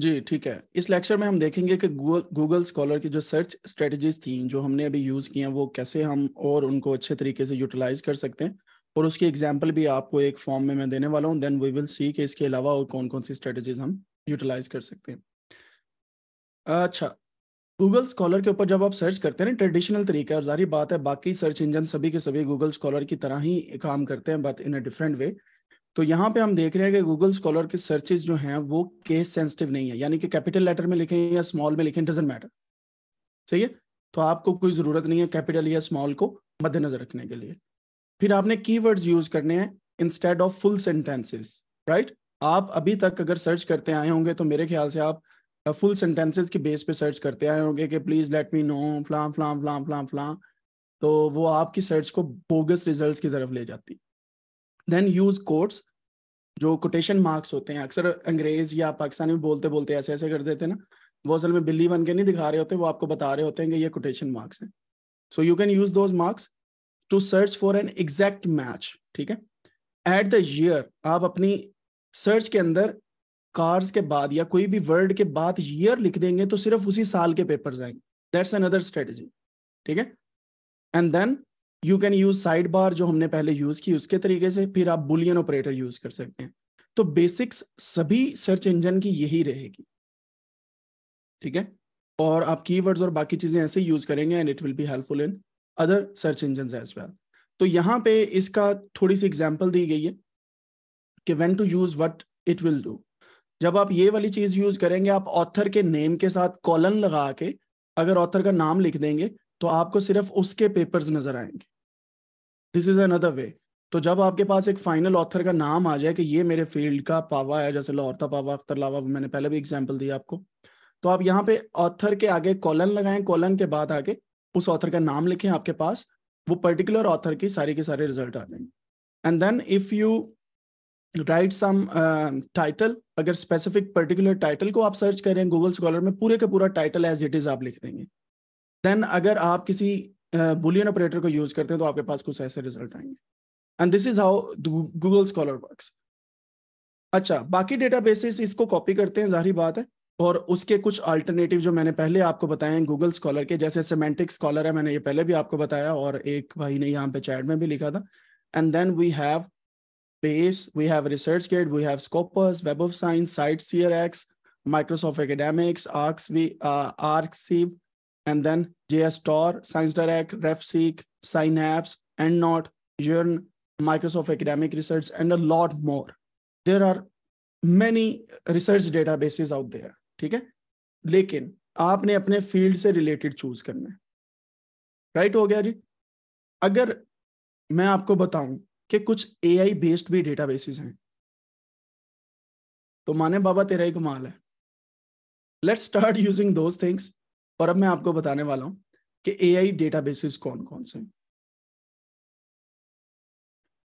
जी ठीक है इस लेक्चर में हम देखेंगे कि गूगल स्कॉलर की जो सर्च स्ट्रेटजीज थी जो हमने अभी यूज़ की हैं वो कैसे हम और उनको अच्छे तरीके से यूटिलाइज कर सकते हैं और उसकी एग्जाम्पल भी आपको एक फॉर्म में मैं देने वाला हूँ देन वी विल सी कि इसके अलावा और कौन कौन सी स्ट्रेटजीज हम यूटिलाइज कर सकते हैं अच्छा गूगल स्कॉलर के ऊपर जब आप सर्च करते हैं ना ट्रेडिशनल तरीका और जारी बात है बाकी सर्च इंजन सभी के सभी गूगल स्कॉलर की तरह ही काम करते हैं but in a different way तो यहाँ पे हम देख रहे हैं कि गूगल स्कॉलर के सर्चेज जो हैं वो केस सेंसिटिव नहीं है यानी कि कैपिटल लेटर में लिखें या स्मॉल में लिखें डजेंट मैटर सही है तो आपको कोई ज़रूरत नहीं है कैपिटल या स्मॉल को मद्देनजर रखने के लिए फिर आपने कीवर्ड्स यूज करने हैं instead of full sentences right आप अभी तक अगर सर्च करते आए होंगे तो मेरे ख्याल से आप फुल सेंटेंसेस के बेस पे सर्च करते आए होंगे कि प्लीज़ लेट मी नो फ्लाम फ्लाम फ्लाम फ्लाम फ्लाम तो वो आपकी सर्च को बोगस रिजल्ट्स की तरफ ले जाती देन यूज कोट्स जो कोटेशन मार्क्स होते हैं अक्सर अंग्रेज या पाकिस्तानी में बोलते बोलते ऐसे ऐसे कर देते ना वो असल में बिल्ली बन के नहीं दिखा रहे होते वो आपको बता रहे होते हैं कि ये कोटेशन मार्क्स हैं so you can use those marks to search for an exact match ठीक है एट द ईयर आप अपनी सर्च के अंदर कार्स के बाद या कोई भी वर्ड के बाद ईयर लिख देंगे तो सिर्फ उसी साल के पेपर्स आएंगे दैट्स अनदर स्ट्रेटजी ठीक है and then you can use side bar जो हमने पहले यूज की उसके तरीके से फिर आप बुलियन ऑपरेटर यूज कर सकते हैं तो बेसिक्स सभी सर्च इंजन की यही रहेगी ठीक है और आप कीवर्ड्स और बाकी चीजें ऐसे यूज करेंगे and it will be helpful in other search engine as well तो यहाँ पे इसका थोड़ी सी एग्जाम्पल दी गई है कि when to use what it will do जब आप ये वाली चीज यूज करेंगे आप ऑथर के नेम के साथ कॉलन लगा के अगर ऑथर का नाम लिख देंगे तो आपको सिर्फ उसके पेपर्स नजर आएंगे दिस इज अनदर वे तो जब आपके पास एक फाइनल ऑथर का नाम आ जाए कि ये मेरे फील्ड का पावा है जैसे लाहौरता पावा अख्तर लावा मैंने पहले भी एग्जाम्पल दिया आपको तो आप यहाँ पे ऑथर के आगे कॉलन लगाएं कॉलन के बाद आगे उस ऑथर का नाम लिखें आपके पास वो पर्टिकुलर ऑथर की सारी के सारे रिजल्ट आ जाएंगे and then if you write some title अगर स्पेसिफिक पर्टिकुलर टाइटल को आप सर्च करें गूगल स्कॉलर में पूरे का पूरा टाइटल एज इट इज आप लिख देंगे देन अगर आप किसी बुलियन ऑपरेटर को यूज करते हैं तो आपके पास कुछ ऐसे रिजल्ट आएंगे and this is how Google Scholar work अच्छा बाकी डेटा बेसिस इसको कॉपी करते हैं जाहिर बात है और उसके कुछ अल्टरनेटिव जो मैंने पहले आपको बताए गूगल स्कॉलर के जैसे सेमेंटिक स्कॉलर है मैंने ये पहले भी आपको बताया और एक भाई ने यहाँ पे चैट में भी लिखा था and then we have BASE we have ResearchGate we have Scopus Web of Science CiteSeerX Microsoft academics arcs we arXiv and then JSTOR, ScienceDirect, RefSeq, Synapse, EndNote, Yearn, Microsoft Academic Research, and a lot more. There are many research databases out there, ठीक है लेकिन आपने अपने field से related choose करना है right right हो गया जी अगर मैं आपको बताऊं कि कुछ ए आई बेस्ड भी डेटाबेसिस हैं तो माने बाबा तेरा ही कमाल है let's start using those things और अब मैं आपको बताने वाला हूँ कि ए आई डेटा कौन कौन से हैं